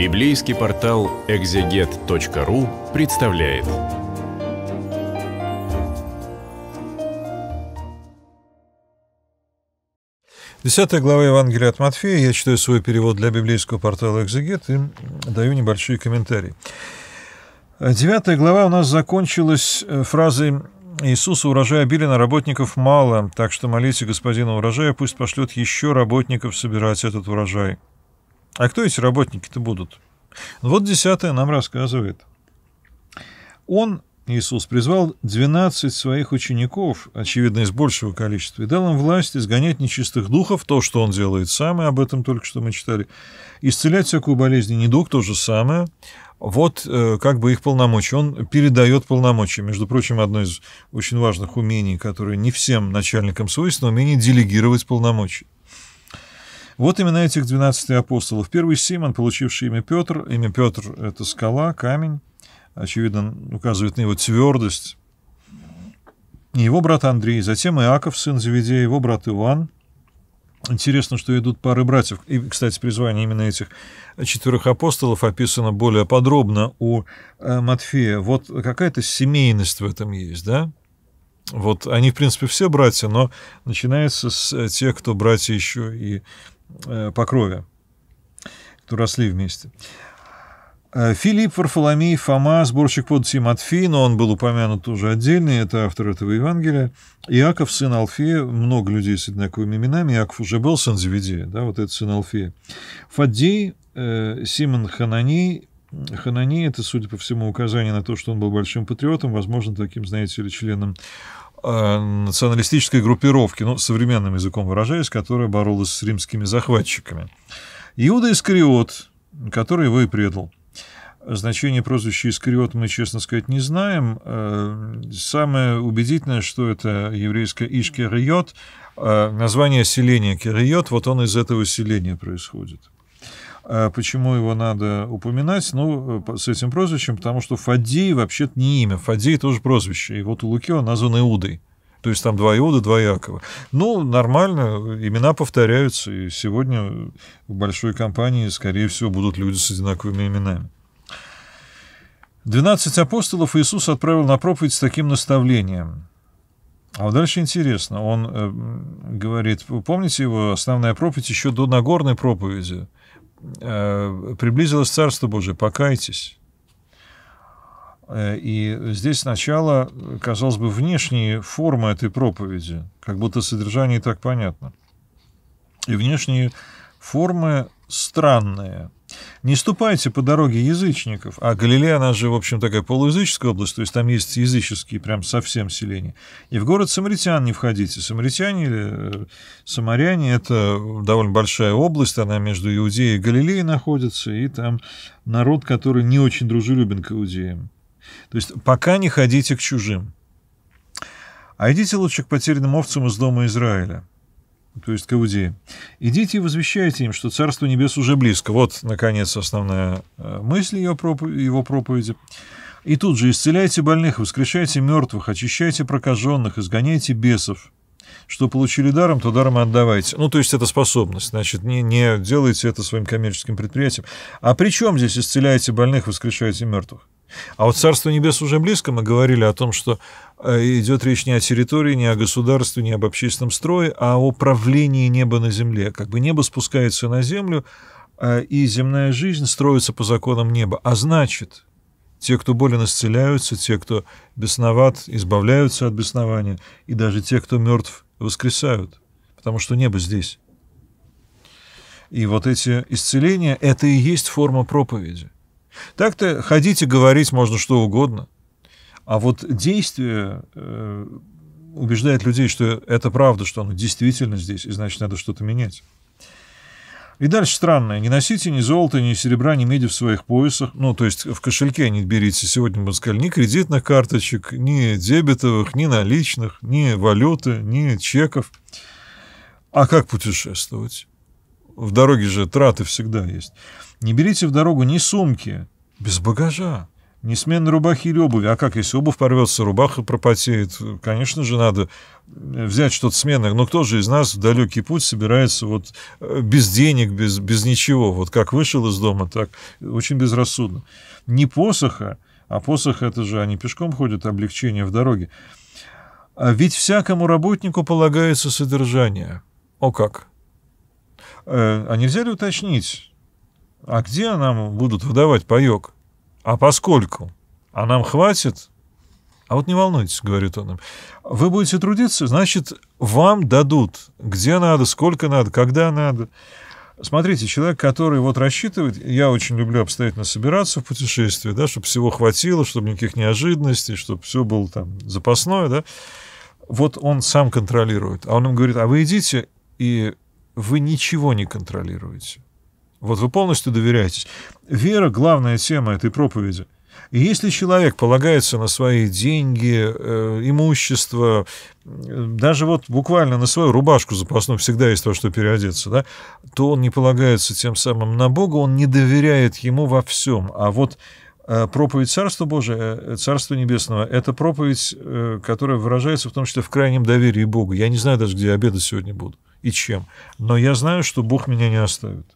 Библейский портал экзегет.ру представляет. Десятая глава Евангелия от Матфея. Я читаю свой перевод для библейского портала «Экзегет» и даю небольшие комментарии. Девятая глава у нас закончилась э, фразой Иисуса урожая обилина работников мало, так что молите господина урожая, пусть пошлет еще работников собирать этот урожай. А кто эти работники-то будут? Вот десятое нам рассказывает. Он, Иисус, призвал двенадцать своих учеников, очевидно, из большего количества, и дал им власть изгонять нечистых духов, то, что он делает сам, и об этом только что мы читали, исцелять всякую болезнь и недуг, то же самое, вот э, как бы их полномочия. Он передает полномочия. Между прочим, одно из очень важных умений, которое не всем начальникам свойственно, умение делегировать полномочия. Вот именно этих 12 апостолов. Первый Симон, получивший имя Петр. Имя Петр — это скала, камень. Очевидно, указывает на его твердость. его брат Андрей, затем Иаков, сын Заведея, его брат Иван — Интересно, что идут пары братьев. И, кстати, призвание именно этих четверых апостолов описано более подробно у э, Матфея. Вот какая-то семейность в этом есть, да? Вот они, в принципе, все братья, но начинается с э, тех, кто братья еще и Э, по крови, кто росли вместе. Э, Филипп Варфоломей Фома, сборщик подати Матфей, но он был упомянут тоже отдельно, это автор этого Евангелия. Иаков, сын Алфея, много людей с одинаковыми именами. Иаков уже был сын Завидея, да, вот этот сын Алфея. Фаддей, э, Симон Ханани, Ханани – это, судя по всему, указание на то, что он был большим патриотом, возможно, таким, знаете ли, членом Э, националистической группировки, ну, современным языком выражаясь, которая боролась с римскими захватчиками. Иуда Искариот, который его и предал. Значение прозвища Искариот мы, честно сказать, не знаем. Э, самое убедительное, что это еврейское Ишкериот, э, название селения Кириот, вот он из этого селения происходит. А почему его надо упоминать? Ну, э, с этим прозвищем, потому что Фадей вообще-то не имя. Фадей тоже прозвище. И вот у Луки он назван Иудой. То есть там два Иуда, два Якова. Ну, нормально, имена повторяются, и сегодня в большой компании, скорее всего, будут люди с одинаковыми именами. Двенадцать апостолов Иисус отправил на проповедь с таким наставлением. А вот дальше интересно. Он э, говорит, помните его основная проповедь еще до Нагорной проповеди – Э, приблизилось Царство Божие, покайтесь. Э, и здесь сначала, казалось бы, внешние формы этой проповеди, как будто содержание и так понятно. И внешние формы странные – не ступайте по дороге язычников. А Галилея, она же, в общем, такая полуязыческая область, то есть там есть языческие прям совсем селения. И в город Самаритян не входите. Самаритяне или э, Самаряне – это довольно большая область, она между Иудеей и Галилеей находится, и там народ, который не очень дружелюбен к иудеям. То есть пока не ходите к чужим. А идите лучше к потерянным овцам из дома Израиля – то есть к иудеям. «Идите и возвещайте им, что Царство Небес уже близко». Вот, наконец, основная э, мысль ее пропов... его проповеди. «И тут же исцеляйте больных, воскрешайте мертвых, очищайте прокаженных, изгоняйте бесов». Что получили даром, то даром отдавайте. Ну, то есть это способность. Значит, не, не делайте это своим коммерческим предприятием. А при чем здесь исцеляйте больных, воскрешайте мертвых? А вот Царство Небес уже близко, мы говорили о том, что э, идет речь не о территории, не о государстве, не об общественном строе, а о правлении неба на земле. Как бы небо спускается на землю, э, и земная жизнь строится по законам неба. А значит, те, кто болен, исцеляются, те, кто бесноват, избавляются от беснования, и даже те, кто мертв, воскресают, потому что небо здесь. И вот эти исцеления – это и есть форма проповеди – так-то ходить и говорить можно что угодно. А вот действие э, убеждает людей, что это правда, что оно действительно здесь, и значит, надо что-то менять. И дальше странное. Не носите ни золота, ни серебра, ни меди в своих поясах. Ну, то есть в кошельке не берите сегодня, мы сказали, ни кредитных карточек, ни дебетовых, ни наличных, ни валюты, ни чеков. А как путешествовать? в дороге же траты всегда есть. Не берите в дорогу ни сумки, без багажа, ни смены рубахи или обуви. А как, если обувь порвется, рубаха пропотеет? Конечно же, надо э, взять что-то сменное. Но кто же из нас в далекий путь собирается вот э, без денег, без, без ничего? Вот как вышел из дома, так очень безрассудно. Не посоха, а посох это же они пешком ходят, облегчение в дороге. А ведь всякому работнику полагается содержание. О как! Э, а нельзя ли уточнить, а где нам будут выдавать паек? А поскольку? А нам хватит? А вот не волнуйтесь, говорит он им. Вы будете трудиться, значит, вам дадут, где надо, сколько надо, когда надо. Смотрите, человек, который вот рассчитывает, я очень люблю обстоятельно собираться в путешествии, да, чтобы всего хватило, чтобы никаких неожиданностей, чтобы все было там запасное, да, вот он сам контролирует. А он им говорит, а вы идите и вы ничего не контролируете. Вот вы полностью доверяетесь. Вера — главная тема этой проповеди. И если человек полагается на свои деньги, э, имущество, э, даже вот буквально на свою рубашку запасную, всегда есть то, что переодеться, да, то он не полагается тем самым на Бога, он не доверяет Ему во всем. А вот э, проповедь Царства Божия, э, Царства Небесного, это проповедь, э, которая выражается в том числе в крайнем доверии Богу. Я не знаю даже, где обеда сегодня будут и чем. Но я знаю, что Бог меня не оставит.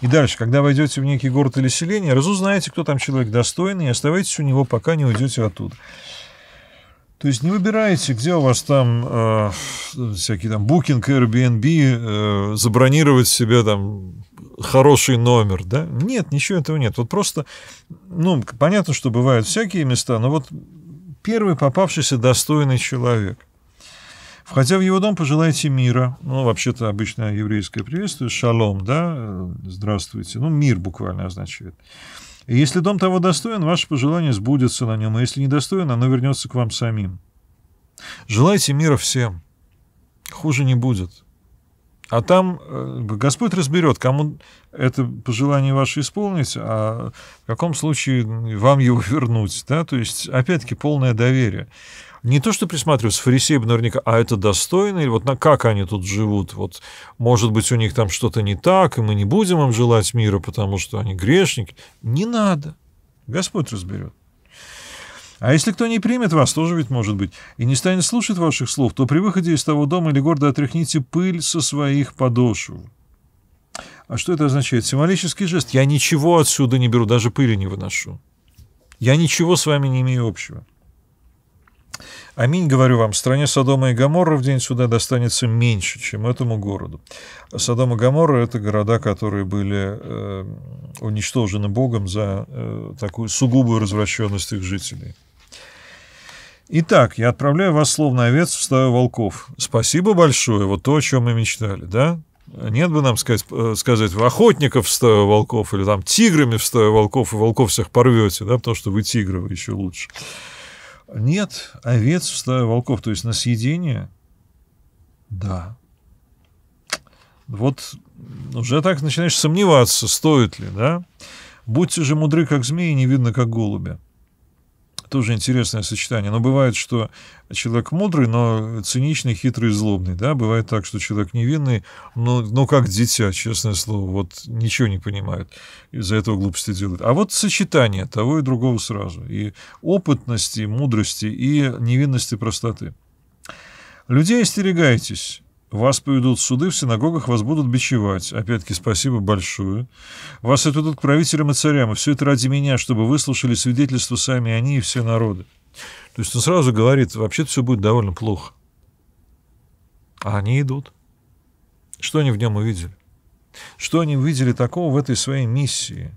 И дальше, когда войдете в некий город или селение, разузнаете, кто там человек достойный, и оставайтесь у него, пока не уйдете оттуда. То есть не выбирайте, где у вас там э, всякие там Booking, Airbnb, э, забронировать себе там хороший номер, да? Нет, ничего этого нет. Вот просто, ну, понятно, что бывают всякие места, но вот первый попавшийся достойный человек – Входя в его дом, пожелайте мира. Ну, вообще-то обычное еврейское приветствие, шалом, да, здравствуйте. Ну, мир буквально означает. И если дом того достоин, ваше пожелание сбудется на нем, а если недостоин, оно вернется к вам самим. Желайте мира всем. Хуже не будет. А там э, Господь разберет, кому это пожелание ваше исполнить, а в каком случае вам его вернуть. Да? То есть, опять-таки, полное доверие не то, что присматриваются, фарисеи бы наверняка, а это достойно, или вот на как они тут живут, вот, может быть, у них там что-то не так, и мы не будем им желать мира, потому что они грешники. Не надо. Господь разберет. А если кто не примет вас, тоже ведь может быть, и не станет слушать ваших слов, то при выходе из того дома или города отряхните пыль со своих подошв. А что это означает? Символический жест. Я ничего отсюда не беру, даже пыли не выношу. Я ничего с вами не имею общего. Аминь, говорю вам, стране Содома и Гаморра в день суда достанется меньше, чем этому городу. Содом и Гоморра – это города, которые были э, уничтожены Богом за э, такую сугубую развращенность их жителей. Итак, я отправляю вас, словно овец, в стаю волков. Спасибо большое, вот то, о чем мы мечтали, да? Нет бы нам сказать, э, сказать вы охотников в стаю волков или там тиграми в стаю волков, и волков всех порвете, да, потому что вы тигры, вы еще лучше. Нет овец в стае волков, то есть на съедение? Да. Вот уже так начинаешь сомневаться, стоит ли, да? Будьте же мудры, как змеи, не видно, как голуби тоже интересное сочетание. Но бывает, что человек мудрый, но циничный, хитрый, злобный. Да? Бывает так, что человек невинный, но, но как дитя, честное слово, вот ничего не понимает, из-за этого глупости делает. А вот сочетание того и другого сразу. И опытности, и мудрости, и невинности, простоты. Людей остерегайтесь, вас поведут в суды, в синагогах вас будут бичевать. Опять-таки, спасибо большое. Вас отведут к правителям и царям, и все это ради меня, чтобы выслушали свидетельства сами они и все народы. То есть он сразу говорит, вообще-то все будет довольно плохо. А они идут. Что они в нем увидели? Что они увидели такого в этой своей миссии?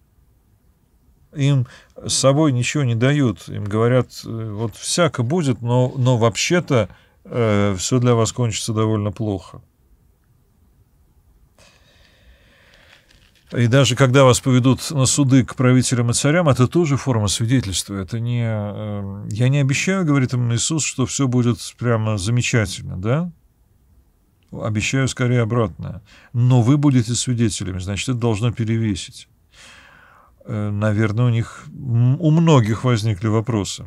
Им с собой ничего не дают. Им говорят, «Э, вот всяко будет, но, но вообще-то Э, все для вас кончится довольно плохо. И даже когда вас поведут на суды к правителям и царям, это тоже форма свидетельства. Это не... Эм, я не обещаю, говорит им Иисус, что все будет прямо замечательно, да? Обещаю скорее обратное. Но вы будете свидетелями, значит, это должно перевесить. Э, наверное, у них... У многих возникли вопросы.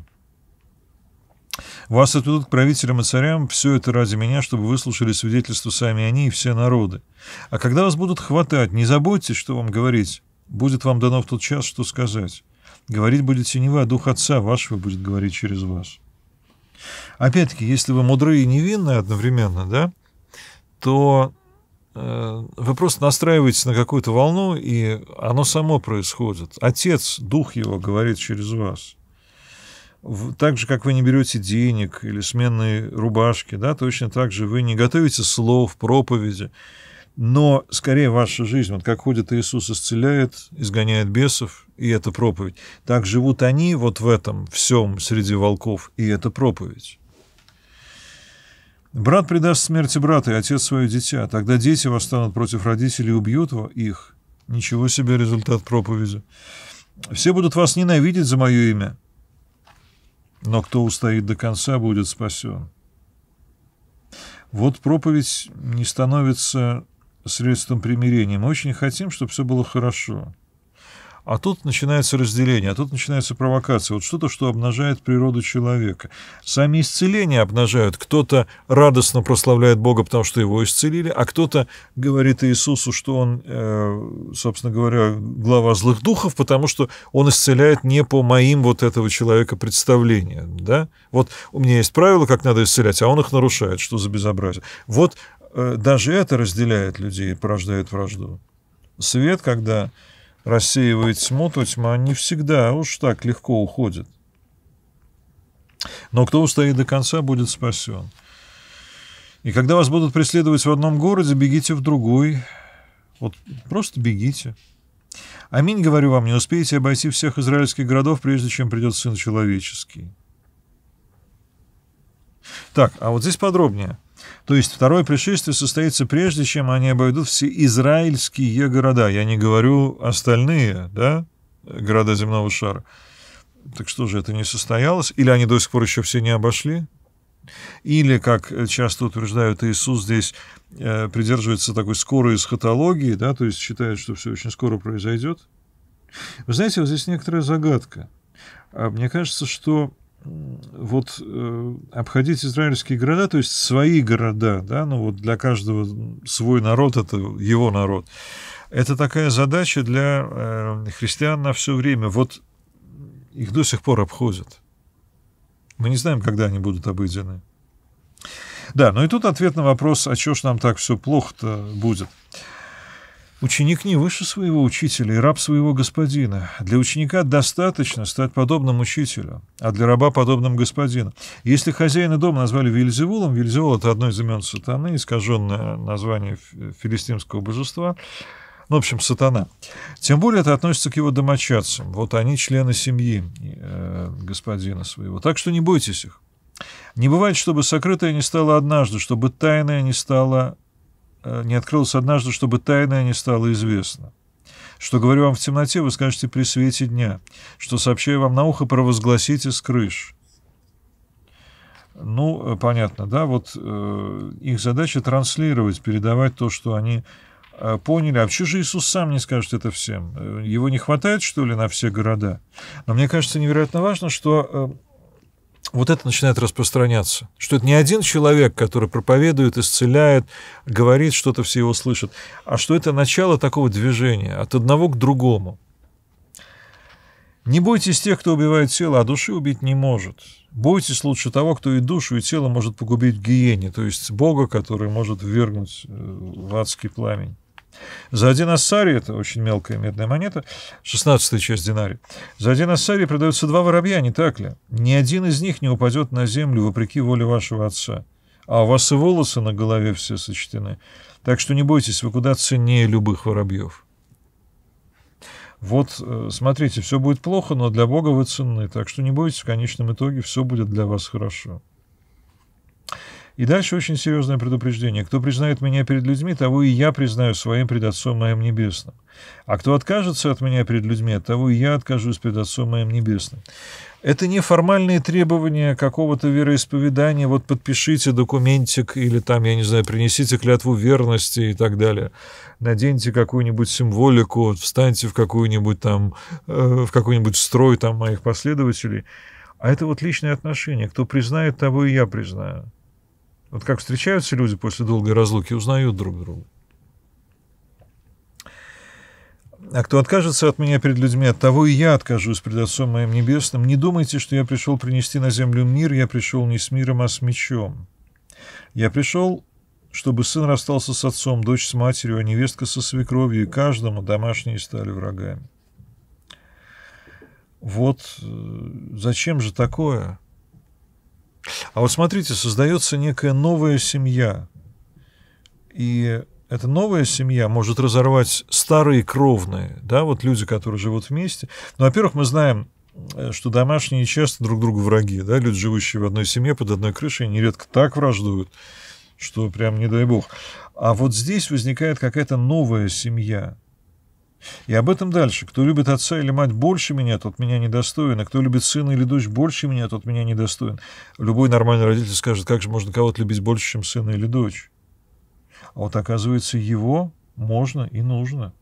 Вас отведут к правителям и царям, все это ради меня, чтобы выслушали свидетельства сами они и все народы. А когда вас будут хватать, не забудьте, что вам говорить. Будет вам дано в тот час, что сказать. Говорить будете не вы, а дух отца вашего будет говорить через вас. Опять-таки, если вы мудры и невинны одновременно, да, то э, вы просто настраиваетесь на какую-то волну, и оно само происходит. Отец, дух его говорит через вас так же, как вы не берете денег или сменные рубашки, да, точно так же вы не готовите слов, проповеди, но скорее ваша жизнь, вот как ходит Иисус, исцеляет, изгоняет бесов, и это проповедь. Так живут они вот в этом всем среди волков, и это проповедь. Брат предаст смерти брата и отец свое дитя. Тогда дети восстанут против родителей и убьют их. Ничего себе результат проповеди. Все будут вас ненавидеть за мое имя, но кто устоит до конца, будет спасен. Вот проповедь не становится средством примирения. Мы очень хотим, чтобы все было хорошо. А тут начинается разделение, а тут начинается провокация. Вот что-то, что обнажает природу человека. Сами исцеления обнажают. Кто-то радостно прославляет Бога, потому что его исцелили, а кто-то говорит Иисусу, что он, э, собственно говоря, глава злых духов, потому что он исцеляет не по моим вот этого человека представления, Да? Вот у меня есть правила, как надо исцелять, а он их нарушает. Что за безобразие? Вот э, даже это разделяет людей, порождает вражду. Свет, когда рассеивает смуту, тьма не всегда уж так легко уходит. Но кто устоит до конца, будет спасен. И когда вас будут преследовать в одном городе, бегите в другой. Вот просто бегите. Аминь, говорю вам, не успеете обойти всех израильских городов, прежде чем придет Сын Человеческий. Так, а вот здесь подробнее. То есть второе пришествие состоится прежде, чем они обойдут все израильские города. Я не говорю остальные, да, города земного шара. Так что же, это не состоялось? Или они до сих пор еще все не обошли? Или, как часто утверждают, Иисус здесь э, придерживается такой скорой эсхатологии, да, то есть считает, что все очень скоро произойдет. Вы знаете, вот здесь некоторая загадка. А мне кажется, что вот э, обходить израильские города, то есть свои города, да, ну вот для каждого свой народ это его народ. Это такая задача для э, христиан на все время. Вот их до сих пор обходят. Мы не знаем, когда они будут обыдены. Да, ну и тут ответ на вопрос, а чего ж нам так все плохо-то будет. Ученик не выше своего учителя и раб своего господина. Для ученика достаточно стать подобным учителю, а для раба подобным господину. Если хозяина дома назвали Вильзевулом, Вильзевул — это одно из имен сатаны, искаженное название филистимского божества, ну, в общем, сатана. Тем более это относится к его домочадцам. Вот они члены семьи э, господина своего. Так что не бойтесь их. Не бывает, чтобы сокрытое не стало однажды, чтобы тайное не стало Э, не открылось однажды, чтобы тайное не стало известно. Что говорю вам в темноте, вы скажете при свете дня. Что сообщаю вам на ухо, провозгласите с крыш. Ну, э, понятно, да, вот э, их задача транслировать, передавать то, что они э, поняли. А почему же Иисус сам не скажет это всем? Э, его не хватает, что ли, на все города? Но мне кажется невероятно важно, что э, вот это начинает распространяться. Что это не один человек, который проповедует, исцеляет, говорит что-то, все его слышат, а что это начало такого движения от одного к другому. Не бойтесь тех, кто убивает тело, а души убить не может. Бойтесь лучше того, кто и душу, и тело может погубить в гиене, то есть Бога, который может ввергнуть э, в адский пламень. За один ассарий, это очень мелкая медная монета, 16 часть динария, за один ассарий продаются два воробья, не так ли? Ни один из них не упадет на землю, вопреки воле вашего отца. А у вас и волосы на голове все сочтены. Так что не бойтесь, вы куда ценнее любых воробьев. Вот, э, смотрите, все будет плохо, но для Бога вы ценны, так что не бойтесь, в конечном итоге все будет для вас хорошо. И дальше очень серьезное предупреждение. Кто признает меня перед людьми, того и я признаю своим пред Отцом моим небесным. А кто откажется от меня перед людьми, того и я откажусь пред Отцом моим небесным. Это не формальные требования какого-то вероисповедания, вот подпишите документик или там, я не знаю, принесите клятву верности и так далее, наденьте какую-нибудь символику, встаньте в какую-нибудь там, э, в какой-нибудь строй там моих последователей. А это вот личные отношения. Кто признает, того и я признаю. Вот как встречаются люди после долгой разлуки, узнают друг друга. А кто откажется от меня перед людьми, от того и я откажусь пред Отцом моим небесным. Не думайте, что я пришел принести на землю мир, я пришел не с миром, а с мечом. Я пришел, чтобы сын расстался с отцом, дочь с матерью, а невестка со свекровью, и каждому домашние стали врагами. Вот э, зачем же такое? А вот смотрите, создается некая новая семья. И эта новая семья может разорвать старые кровные, да, вот люди, которые живут вместе. Ну, во-первых, мы знаем, э, что домашние часто друг другу враги, да, люди, живущие в одной семье под одной крышей, нередко так враждуют, что прям не дай бог. А вот здесь возникает какая-то новая семья, и об этом дальше. Кто любит отца или мать больше меня, тот меня недостоин, а кто любит сына или дочь больше меня, тот меня недостоин. Любой нормальный родитель скажет, как же можно кого-то любить больше, чем сына или дочь. А вот оказывается, его можно и нужно.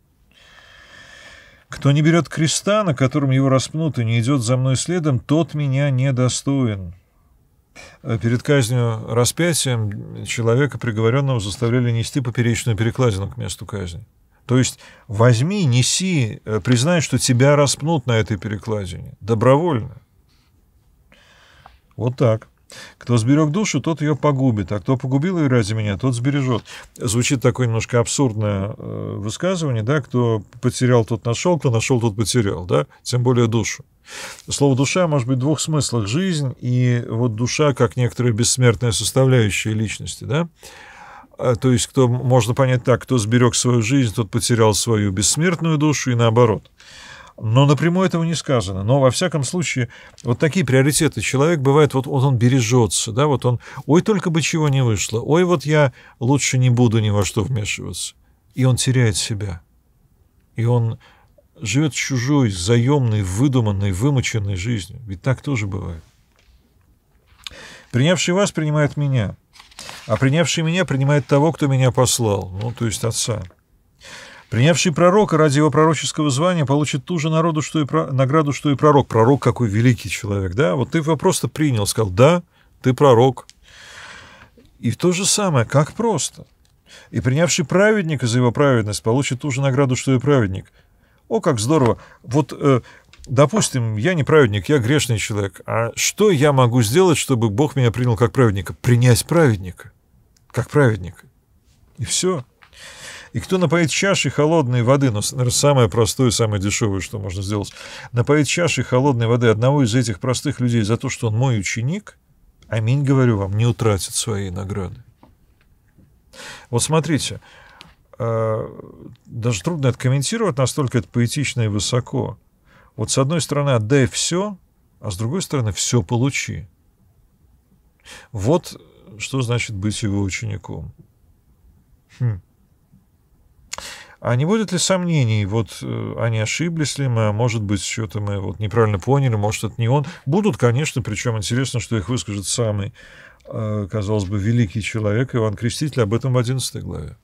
Кто не берет креста, на котором его распнут, и не идет за мной следом, тот меня недостоин. Э, перед казнью распятием человека, приговоренного, заставляли нести поперечную перекладину к месту казни. То есть возьми, неси, э, признай, что тебя распнут на этой перекладине. Добровольно. Вот так. Кто сберег душу, тот ее погубит, а кто погубил ее ради меня, тот сбережет. Звучит такое немножко абсурдное э, высказывание, да, кто потерял, тот нашел, кто нашел, тот потерял, да, тем более душу. Слово «душа» может быть в двух смыслах – жизнь и вот душа как некоторая бессмертная составляющая личности, да, а, то есть, кто, можно понять так, кто сберег свою жизнь, тот потерял свою бессмертную душу и наоборот. Но напрямую этого не сказано. Но, во всяком случае, вот такие приоритеты. Человек бывает, вот, вот он бережется, да, вот он, ой, только бы чего не вышло, ой, вот я лучше не буду ни во что вмешиваться. И он теряет себя. И он живет чужой, заемной, выдуманной, вымученной жизнью. Ведь так тоже бывает. Принявший вас принимает меня – а принявший меня принимает того, кто меня послал, ну, то есть отца. Принявший пророка ради его пророческого звания получит ту же народу, что и про... награду, что и пророк. Пророк какой великий человек, да? Вот ты его просто принял, сказал, да, ты пророк. И то же самое, как просто. И принявший праведника за его праведность получит ту же награду, что и праведник. О, как здорово! Вот, э, допустим, я не праведник, я грешный человек. А что я могу сделать, чтобы Бог меня принял как праведника? Принять праведника как праведник. И все. И кто напоит чашей холодной воды, ну, наверное, самое простое, самое дешевое, что можно сделать, напоит чашей холодной воды одного из этих простых людей за то, что он мой ученик, аминь, говорю вам, не утратит своей награды. Вот смотрите, а, даже трудно откомментировать настолько это поэтично и высоко. Вот с одной стороны отдай все, а с другой стороны все получи. Вот что значит быть его учеником? Хм. А не будет ли сомнений, вот, э, они ошиблись ли мы, а может быть, что-то мы вот неправильно поняли, может, это не он. Будут, конечно, причем интересно, что их выскажет самый, э, казалось бы, великий человек Иван Креститель об этом в 11 главе.